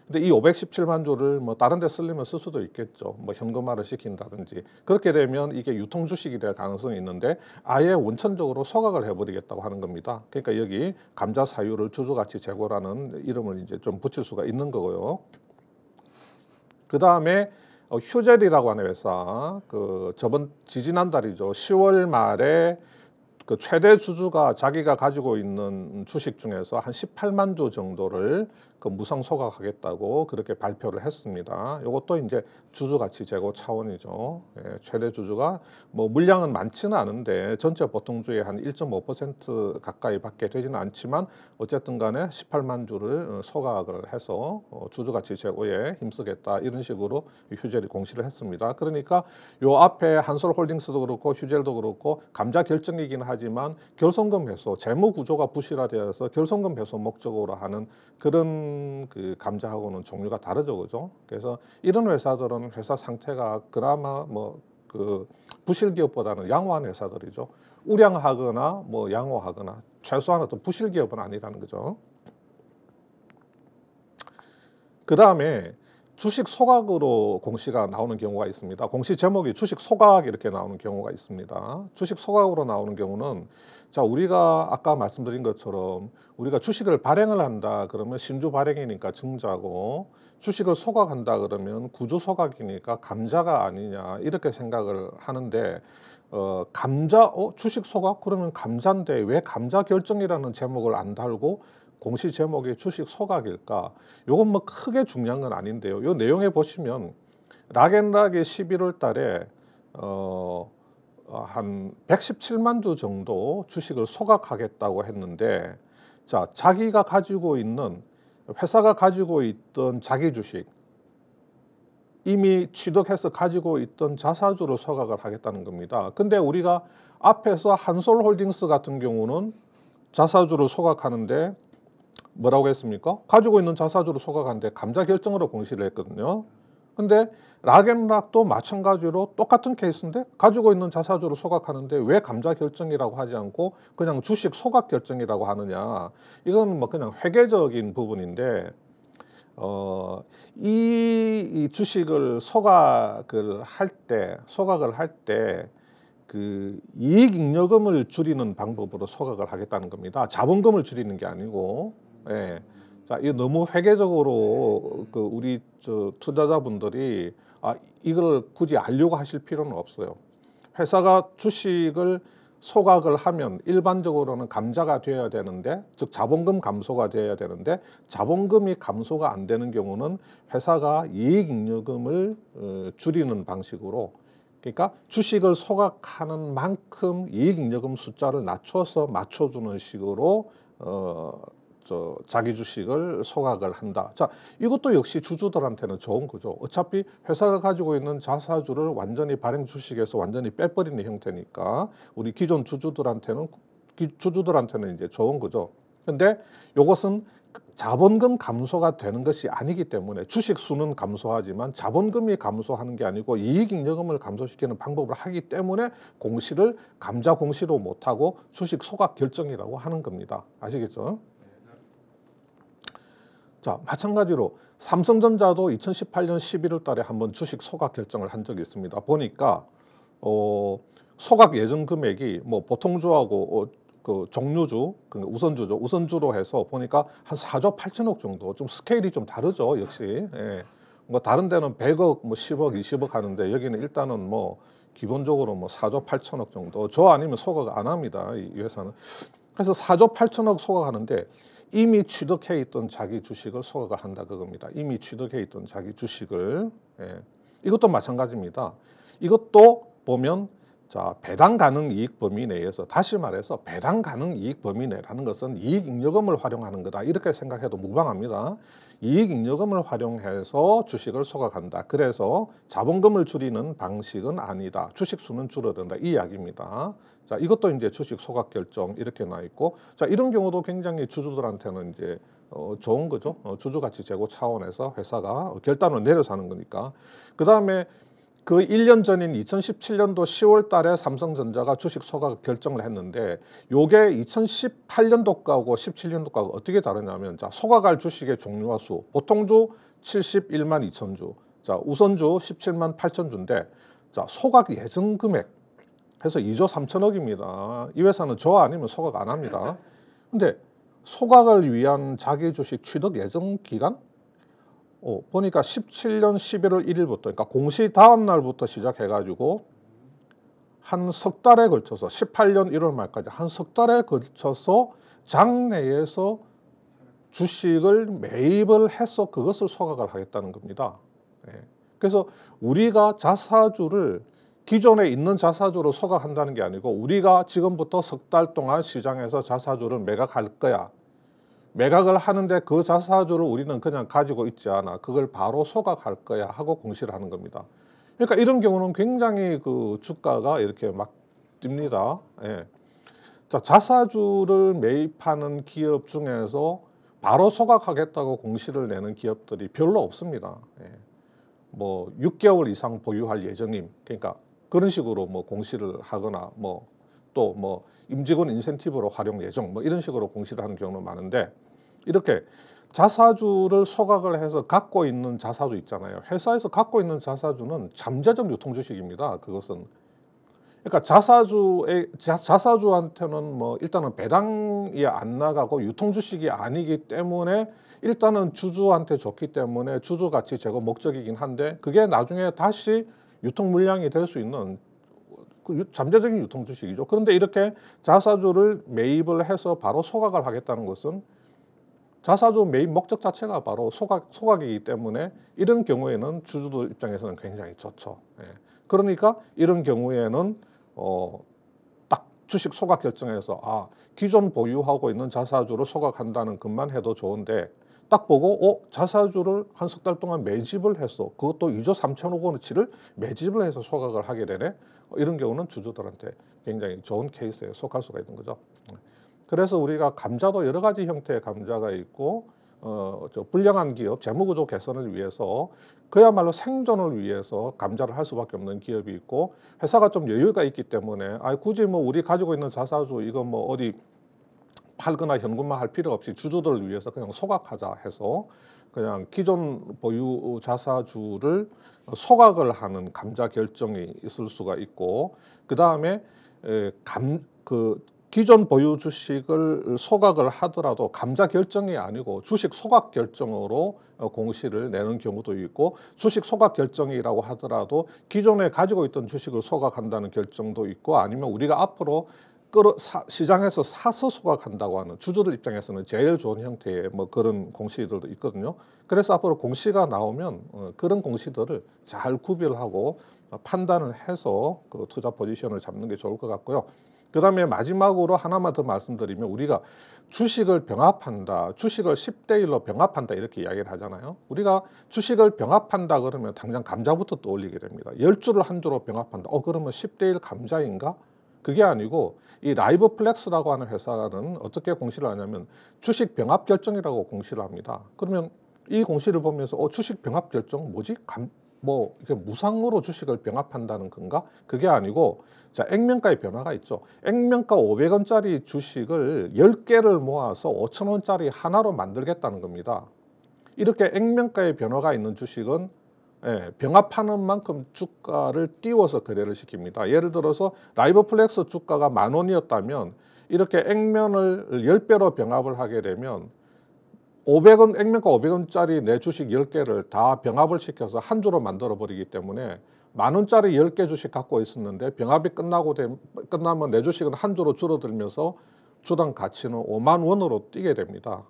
근데 이 517만 조를 뭐 다른 데 쓰려면 쓸 수도 있겠죠. 뭐 현금화를 시킨다든지. 그렇게 되면 이게 유통 주식이 될 가능성이 있는데 아예 원천적으로 소각을 해 버리겠다고 하는 겁니다. 그러니까 여기 감자 사유를 주주 가치 제고라는 이름을 이제 좀 붙일 수가 있는 거고요. 그다음에 어, 휴젤이라고 하는 회사 그 저번 지지난 달이죠. 10월 말에 그 최대 주주가 자기가 가지고 있는 주식 중에서 한 18만 조 정도를 그 무상 소각하겠다고 그렇게 발표를 했습니다. 이것도 이제 주주 가치 제고 차원이죠. 예, 최대 주주가 뭐 물량은 많지는 않은데 전체 보통주의 한 1.5% 가까이밖에 되지는 않지만 어쨌든 간에 18만 주를 어, 소각을 해서 어, 주주 가치 제고에 힘쓰겠다 이런 식으로 휴젤이 공시를 했습니다. 그러니까 요 앞에 한솔홀딩스도 그렇고 휴젤도 그렇고 감자 결정이긴 하지만 결손금 회소 재무 구조가 부실화되어서 결손금 회소 목적으로 하는 그런 그 감자하고는 종류가 다르죠, 그죠? 그래서 이런 회사들은 회사 상태가 그나마 뭐그 부실 기업보다는 양호한 회사들이죠. 우량하거나 뭐 양호하거나 최소한 어떤 부실 기업은 아니라는 거죠. 그 다음에 주식 소각으로 공시가 나오는 경우가 있습니다. 공시 제목이 주식 소각 이렇게 나오는 경우가 있습니다. 주식 소각으로 나오는 경우는 자 우리가 아까 말씀드린 것처럼 우리가 주식을 발행을 한다 그러면 신주 발행이니까 증자고 주식을 소각한다 그러면 구주 소각이니까 감자가 아니냐 이렇게 생각을 하는데 어, 감자 어 주식 소각 그러면 감자인데 왜 감자 결정이라는 제목을 안 달고 공시 제목이 주식 소각일까? 요건 뭐 크게 중요한 건 아닌데요. 요 내용에 보시면 락앤락이 11월 달에 어, 한 117만 주 정도 주식을 소각하겠다고 했는데 자, 자기가 가지고 있는 회사가 가지고 있던 자기 주식 이미 취득해서 가지고 있던 자사주를 소각을 하겠다는 겁니다. 근데 우리가 앞에서 한솔홀딩스 같은 경우는 자사주를 소각하는데 뭐라고 했습니까? 가지고 있는 자사주로 소각한데 감자 결정으로 공시를 했거든요. 근데 락앤락도 마찬가지로 똑같은 케이스인데 가지고 있는 자사주로 소각하는데 왜 감자 결정이라고 하지 않고 그냥 주식 소각 결정이라고 하느냐 이건 뭐 그냥 회계적인 부분인데 어, 이, 주식을 소각을 할 때 소각을 할때 그 이익잉여금을 줄이는 방법으로 소각을 하겠다는 겁니다. 자본금을 줄이는 게 아니고, 예. 자, 이거 너무 회계적으로 그 우리 저 투자자분들이 아 이걸 굳이 알려고 하실 필요는 없어요. 회사가 주식을 소각을 하면 일반적으로는 감자가 되어야 되는데 즉 자본금 감소가 되어야 되는데 자본금이 감소가 안 되는 경우는 회사가 이익잉여금을 어, 줄이는 방식으로 그러니까 주식을 소각하는 만큼 이익잉여금 숫자를 낮춰서 맞춰주는 식으로 어, 저 자기 주식을 소각을 한다. 자, 이것도 역시 주주들한테는 좋은 거죠. 어차피 회사가 가지고 있는 자사주를 완전히 발행 주식에서 완전히 빼버리는 형태니까 우리 기존 주주들한테는 주주들한테는 이제 좋은 거죠. 근데 이것은 자본금 감소가 되는 것이 아니기 때문에 주식 수는 감소하지만 자본금이 감소하는 게 아니고 이익잉여금을 감소시키는 방법을 하기 때문에 공시를 감자 공시로 못하고 주식 소각 결정이라고 하는 겁니다. 아시겠죠? 자 마찬가지로 삼성전자도 2018년 11월 달에 한번 주식 소각 결정을 한 적이 있습니다. 보니까 어, 소각 예정 금액이 뭐 보통 주하고 어, 그종류주 그러니까 우선주죠. 우선주로 해서 보니까 한 4조 8천억 정도. 좀 스케일이 좀 다르죠, 역시. 예. 뭐 다른 데는 100억, 뭐 10억, 20억 하는데 여기는 일단은 뭐 기본적으로 뭐 4조 8천억 정도. 저 아니면 소각 안 합니다. 이, 이 회사는. 그래서 4조 8천억 소각하는데 이미 취득해 있던 자기 주식을 소각을 한다 그겁니다. 이미 취득해 있던 자기 주식을. 예. 이것도 마찬가지입니다. 이것도 보면 자, 배당 가능 이익 범위 내에서 다시 말해서 배당 가능 이익 범위 내라는 것은 이익 잉여금을 활용하는 거다. 이렇게 생각해도 무방합니다. 이익 잉여금을 활용해서 주식을 소각한다. 그래서 자본금을 줄이는 방식은 아니다. 주식 수는 줄어든다. 이 이야기입니다. 자, 이것도 이제 주식 소각 결정 이렇게 나 있고 자, 이런 경우도 굉장히 주주들한테는 이제 어, 좋은 거죠. 어, 주주 가치 제고 차원에서 회사가 결단을 내려서 하는 거니까. 그다음에 그 1년 전인 2017년도 10월 달에 삼성전자가 주식 소각 결정을 했는데 요게 2018년도 가하고 17년도 가하고 어떻게 다르냐면 자, 소각할 주식의 종류와 수 보통주 71만 2천 주, 자, 우선주 17만 8천 주인데 자, 소각 예정 금액 해서 2조 3천억입니다. 이 회사는 저 아니면 소각 안 합니다. 근데 소각을 위한 자기 주식 취득 예정 기간 어, 보니까 17년 11월 1일부터 그러니까 공시 다음 날부터 시작해가지고 한 석 달에 걸쳐서 18년 1월 말까지 한 석 달에 걸쳐서 장내에서 주식을 매입을 해서 그것을 소각을 하겠다는 겁니다. 네. 그래서 우리가 자사주를 기존에 있는 자사주로 소각한다는 게 아니고 우리가 지금부터 석 달 동안 시장에서 자사주를 매각할 거야 매각을 하는데 그 자사주를 우리는 그냥 가지고 있지 않아. 그걸 바로 소각할 거야 하고 공시를 하는 겁니다. 그러니까 이런 경우는 굉장히 그 주가가 이렇게 막 뜁니다. 예. 자, 자사주를 매입하는 기업 중에서 바로 소각하겠다고 공시를 내는 기업들이 별로 없습니다. 예. 뭐 6개월 이상 보유할 예정임. 그러니까 그런 식으로 뭐 공시를 하거나 뭐 또뭐 임직원 인센티브로 활용 예정 뭐 이런 식으로 공시를 하는 경우는 많은데 이렇게 자사주를 소각을 해서 갖고 있는 자사주 있잖아요. 회사에서 갖고 있는 자사주는 잠재적 유통 주식입니다. 그것은 그러니까 자사주에 자, 자사주한테는 뭐 일단은 배당이 안 나가고 유통 주식이 아니기 때문에 일단은 주주한테 좋기 때문에 주주 가치 제거 목적이긴 한데 그게 나중에 다시 유통 물량이 될 수 있는 그 잠재적인 유통 주식이죠. 그런데 이렇게 자사주를 매입을 해서 바로 소각을 하겠다는 것은 자사주 매입 목적 자체가 바로 소각, 소각이기 때문에 이런 경우에는 주주들 입장에서는 굉장히 좋죠. 예. 그러니까 이런 경우에는 어, 딱 주식 소각 결정해서 아 기존 보유하고 있는 자사주를 소각한다는 것만 해도 좋은데 딱 보고 어 자사주를 한 석 달 동안 매집을 했어 그것도 2조 3천억 원어치를 매집을 해서 소각을 하게 되네 어, 이런 경우는 주주들한테 굉장히 좋은 케이스에 속할 수가 있는 거죠. 음. 그래서 우리가 감자도 여러 가지 형태의 감자가 있고 어, 저 불량한 기업 재무구조 개선을 위해서 그야말로 생존을 위해서 감자를 할 수밖에 없는 기업이 있고 회사가 좀 여유가 있기 때문에 아 굳이 뭐 우리 가지고 있는 자사주 이거 뭐 어디 팔거나 현금화 할 필요 없이 주주들을 위해서 그냥 소각하자 해서 그냥 기존 보유 자사주를 소각을 하는 감자 결정이 있을 수가 있고 그다음에 감그 기존 보유 주식을 소각을 하더라도 감자 결정이 아니고 주식 소각 결정으로 어, 공시를 내는 경우도 있고 주식 소각 결정이라고 하더라도 기존에 가지고 있던 주식을 소각한다는 결정도 있고 아니면 우리가 앞으로 끌어 사, 시장에서 사서 소각한다고 하는 주주들 입장에서는 제일 좋은 형태의 뭐 그런 공시들도 있거든요. 그래서 앞으로 공시가 나오면 어, 그런 공시들을 잘 구별하고 어, 판단을 해서 그 투자 포지션을 잡는 게 좋을 것 같고요. 그다음에 마지막으로 하나만 더 말씀드리면 우리가 주식을 병합한다. 주식을 10대 1로 병합한다 이렇게 이야기를 하잖아요. 우리가 주식을 병합한다 그러면 당장 감자부터 떠올리게 됩니다. 10주를 한 주로 병합한다. 어 그러면 10대 1 감자인가? 그게 아니고 이 라이브 플렉스라고 하는 회사는 어떻게 공시를 하냐면 주식 병합 결정이라고 공시를 합니다. 그러면 이 공시를 보면서 어 주식 병합 결정 뭐지? 감, 뭐 이게 무상으로 주식을 병합한다는 건가? 그게 아니고 자, 액면가의 변화가 있죠. 액면가 500원짜리 주식을 10개를 모아서 5천원짜리 하나로 만들겠다는 겁니다. 이렇게 액면가의 변화가 있는 주식은 예, 병합하는 만큼 주가를 띄워서 거래를 시킵니다. 예를 들어서 라이브플렉스 주가가 만 원이었다면 이렇게 액면을 열배로 병합을 하게 되면 500원 액면가 500원짜리 내 주식 10개를 다 병합을 시켜서 한 주로 만들어 버리기 때문에 만 원짜리 10개 주식 갖고 있었는데 병합이 끝나고 되, 끝나면 내 주식은 한 주로 줄어들면서 주당 가치는 5만 원으로 뛰게 됩니다.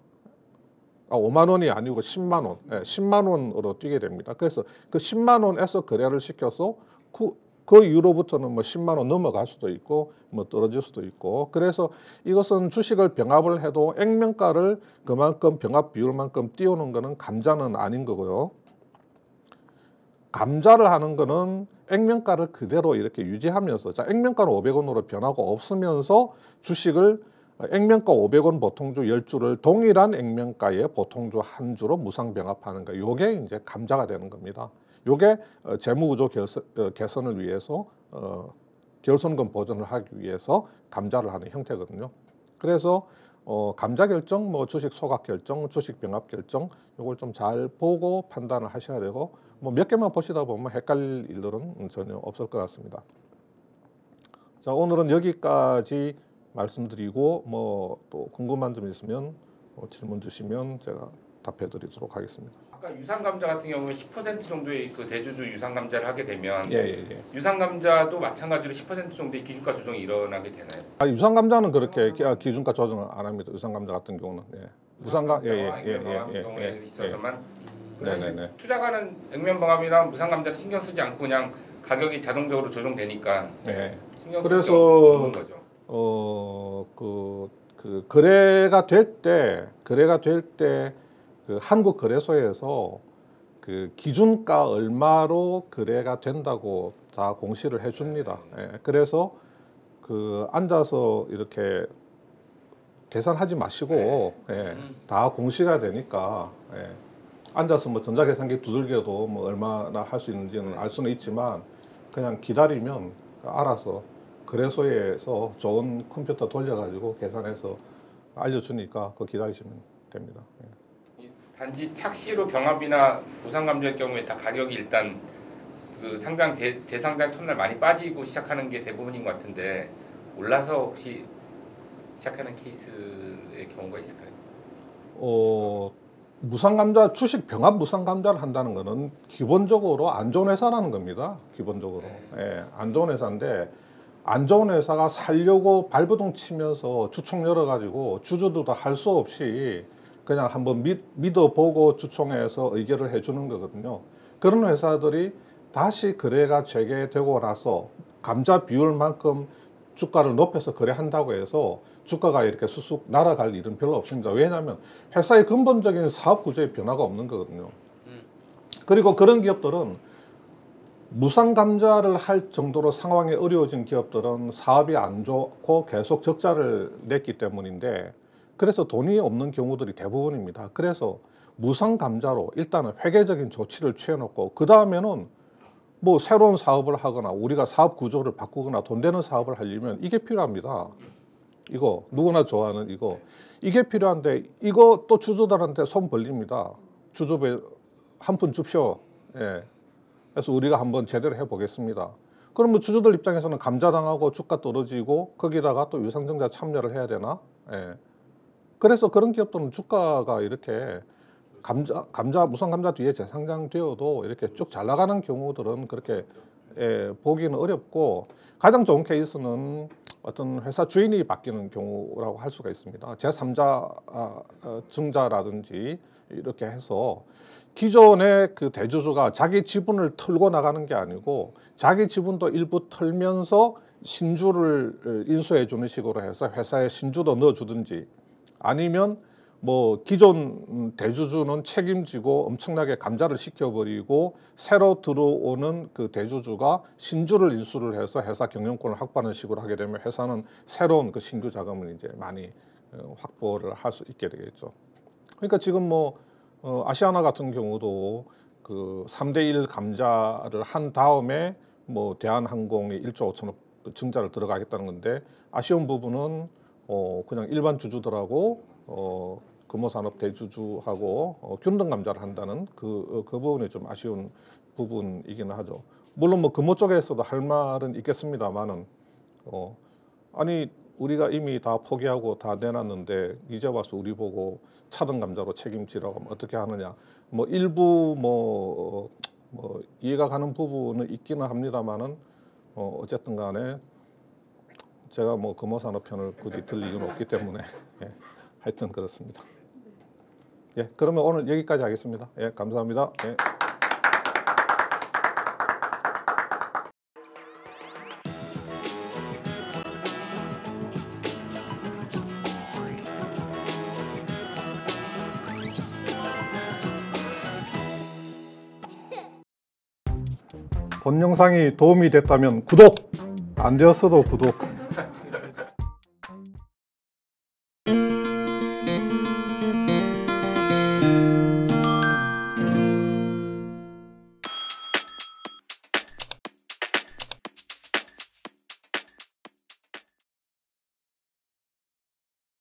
아, 5만 원이 아니고 10만 원, 예, 10만 원으로 뛰게 됩니다. 그래서 그 10만 원에서 거래를 시켜서 그, 그 이후로부터는 뭐 10만 원 넘어갈 수도 있고 뭐 떨어질 수도 있고 그래서 이것은 주식을 병합을 해도 액면가를 그만큼 병합 비율만큼 띄우는 것은 감자는 아닌 거고요. 감자를 하는 거는 액면가를 그대로 이렇게 유지하면서 자 액면가는 500원으로 변하고 없으면서 주식을 액면가 500원 보통주 10주를 동일한 액면가에 보통주 한 주로 무상병합하는 거. 요게 이제 감자가 되는 겁니다. 요게 어, 재무구조 어, 개선, 을 위해서 어, 결손금 보전을 하기 위해서 감자를 하는 형태거든요. 그래서 어, 감자 결정, 뭐 주식 소각 결정, 주식 병합 결정 이걸좀 잘 보고 판단을 하셔야 되고 뭐 몇 개만 보시다 보면 헷갈릴 일들은 전혀 없을 것 같습니다. 자 오늘은 여기까지 말씀드리고 뭐 또 궁금한 점 있으면 뭐 질문 주시면 제가 답해드리도록 하겠습니다. 아까 유상감자 같은 경우에 10% 정도의 그 대주주 유상감자를 하게 되면 예, 예, 예. 유상감자도 마찬가지로 10% 정도의 기준가 조정이 일어나게 되나요? 아, 유상감자는 그렇게 기- 아, 기준가 조정을 안 합니다. 유상감자 같은 경우는 예. 유상감 예예예예 예. 예, 예, 경우에 예, 있어서만 예, 예, 예. 네, 네, 사실 네 투자가는 액면방암이나 무상감자를 신경 쓰지 않고 그냥 가격이 자동적으로 조정되니까 예. 신경 쓸게 그래서- 없는 거죠. 어, 그, 그 거래가 될 때, 거래가 될 때그 한국 거래소에서 그 기준가 얼마로 거래가 된다고 다 공시를 해줍니다. 음. 예, 그래서 그 앉아서 이렇게 계산하지 마시고 네. 예, 음. 다 공시가 되니까 예, 앉아서 뭐 전자계산기 두들겨도 뭐 얼마나 할 수 있는지는 알 수는 있지만 그냥 기다리면 알아서 거래소에서 좋은 컴퓨터 돌려가지고 계산해서 알려주니까 그 기다리시면 됩니다. 예. 단지 착시로 병합이나 보상감료의 경우에 다 가격이 일단 그 상장 대, 대상장 첫날 많이 빠지고 시작하는 게 대부분인 것 같은데 올라서 혹시 시작하는 케이스의 경우가 있을까요? 어, 무상감자 주식 병합 무상감자를 한다는 거는 기본적으로 안 좋은 회사라는 겁니다. 기본적으로 네. 예, 안 좋은 회사인데 안 좋은 회사가 살려고 발버둥 치면서 주총 열어가지고 주주도 들할수 없이 그냥 한번 믿, 믿어보고 주총에서 의결을 해주는 거거든요. 그런 회사들이 다시 거래가 재개되고 나서 감자 비율만큼 주가를 높여서 거래한다고 해서 주가가 이렇게 수쑥 날아갈 일은 별로 없습니다. 왜냐하면 회사의 근본적인 사업 구조에 변화가 없는 거거든요. 음. 그리고 그런 기업들은 무상 감자를 할 정도로 상황이 어려워진 기업들은 사업이 안 좋고 계속 적자를 냈기 때문인데 그래서 돈이 없는 경우들이 대부분입니다. 그래서 무상 감자로 일단은 회계적인 조치를 취해놓고 그 다음에는 뭐 새로운 사업을 하거나 우리가 사업 구조를 바꾸거나 돈 되는 사업을 하려면 이게 필요합니다. 이거 누구나 좋아하는 이거 이게 필요한데 이거 또 주주들한테 손 벌립니다. 주주배 한 푼 줍쇼. 예. 그래서 우리가 한번 제대로 해보겠습니다. 그러면 주주들 입장에서는 감자당하고 주가 떨어지고 거기다가 또 유상증자 참여를 해야 되나? 예. 그래서 그런 기업들은 주가가 이렇게 감자, 감자 무상 감자 뒤에 재상장되어도 이렇게 쭉 잘 나가는 경우들은 그렇게 예, 보기는 어렵고 가장 좋은 케이스는 어떤 회사 주인이 바뀌는 경우라고 할 수가 있습니다. 제3자 아, 아, 증자라든지 이렇게 해서 기존의 그 대주주가 자기 지분을 털고 나가는 게 아니고 자기 지분도 일부 털면서 신주를 어, 인수해 주는 식으로 해서 회사에 신주도 넣어 주든지 아니면 뭐 기존 음, 대주주는 책임지고 엄청나게 감자를 시켜버리고 새로 들어오는 그 대주주가 신주를 인수를 해서 회사 경영권을 확보하는 식으로 하게 되면 회사는 새로운 그 신규 자금을 이제 많이 어, 확보를 할 수 있게 되겠죠. 그러니까 지금 뭐 어, 아시아나 같은 경우도 그 3대1 감자를 한 다음에 뭐 대한항공에 1조 5천억 그 증자를 들어가겠다는 건데 아쉬운 부분은 어, 그냥 일반 주주들하고 어, 금호산업 대주주하고 어, 균등 감자를 한다는 그, 어, 그 부분이 좀 아쉬운 부분이긴 하죠. 물론 뭐 금호 쪽에서도 할 말은 있겠습니다만은 어, 아니 우리가 이미 다 포기하고 다 내놨는데 이제 와서 우리 보고 차등 감자로 책임지라고 하면 어떻게 하느냐 뭐 일부 뭐, 뭐 이해가 가는 부분은 있기는 합니다만은 어, 어쨌든 간에 제가 뭐 금호산업 편을 굳이 들릴 이유는 없기 때문에 예, 하여튼 그렇습니다. 예, 그러면 오늘 여기까지 하겠습니다. 예, 감사합니다. 예. 본 영상이 도움이 됐다면 구독! 안 되었어도 구독!